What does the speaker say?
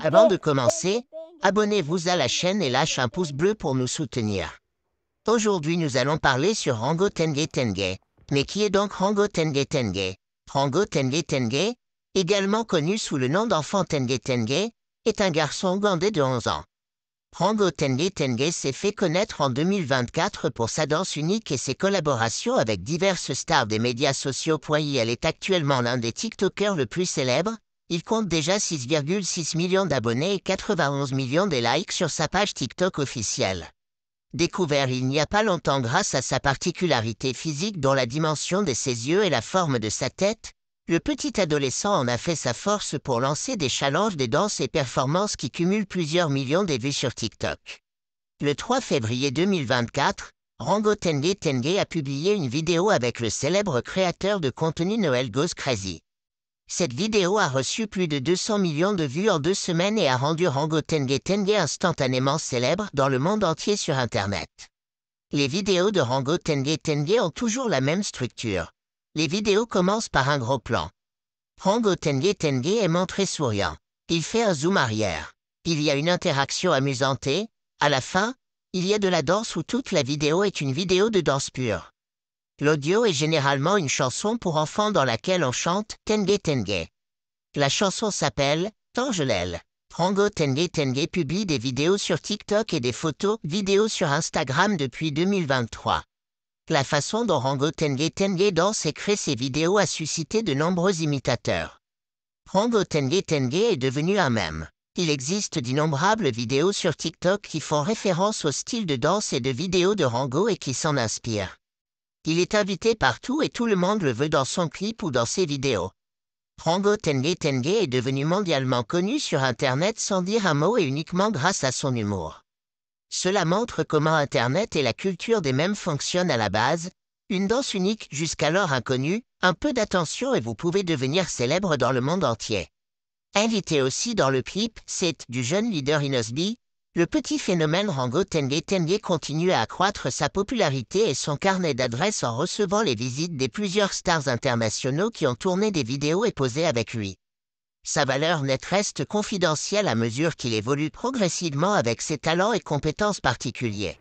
Avant de commencer, abonnez-vous à la chaîne et lâche un pouce bleu pour nous soutenir. Aujourd'hui, nous allons parler sur Rango Tenge Tenge. Mais qui est donc Rango Tenge Tenge Rango Tenge Tenge, également connu sous le nom d'enfant Tenge Tenge, est un garçon ougandais de 11 ans. Rango Tenge Tenge s'est fait connaître en 2024 pour sa danse unique et ses collaborations avec diverses stars des médias sociaux. Elle est actuellement l'un des TikTokers le plus célèbre. Il compte déjà 6,6 millions d'abonnés et 91 millions de likes sur sa page TikTok officielle. Découvert il n'y a pas longtemps grâce à sa particularité physique dont la dimension de ses yeux et la forme de sa tête, le petit adolescent en a fait sa force pour lancer des challenges des danses et performances qui cumulent plusieurs millions de vues sur TikTok. Le 3 février 2024, Rango Tenge Tenge a publié une vidéo avec le célèbre créateur de contenu Noël Ghost Crazy. Cette vidéo a reçu plus de 200 millions de vues en deux semaines et a rendu Rango Tenge Tenge instantanément célèbre dans le monde entier sur Internet. Les vidéos de Rango Tenge Tenge ont toujours la même structure. Les vidéos commencent par un gros plan. Rongo Tenge Tengue est montré souriant. Il fait un zoom arrière. Il y a une interaction amusante et, à la fin, il y a de la danse où toute la vidéo est une vidéo de danse pure. L'audio est généralement une chanson pour enfants dans laquelle on chante Tengue Tengue. La chanson s'appelle Tangelel. Rango Tengue Tengue publie des vidéos sur TikTok et des photos vidéos sur Instagram depuis 2023. La façon dont Rango Tenge Tengue danse et crée ses vidéos a suscité de nombreux imitateurs. Rango Tenge Tengue est devenu un mème. Il existe d'innombrables vidéos sur TikTok qui font référence au style de danse et de vidéos de Rango et qui s'en inspirent. Il est invité partout et tout le monde le veut dans son clip ou dans ses vidéos. Rango Tenge Tengue est devenu mondialement connu sur Internet sans dire un mot et uniquement grâce à son humour. Cela montre comment Internet et la culture des mêmes fonctionnent à la base. Une danse unique jusqu'alors inconnue, un peu d'attention et vous pouvez devenir célèbre dans le monde entier. Invité aussi dans le clip, c'est du jeune leader Inosby, le petit phénomène Rango Tenge Tenge continue à accroître sa popularité et son carnet d'adresses en recevant les visites des plusieurs stars internationaux qui ont tourné des vidéos et posé avec lui. Sa valeur nette reste confidentielle à mesure qu'il évolue progressivement avec ses talents et compétences particuliers.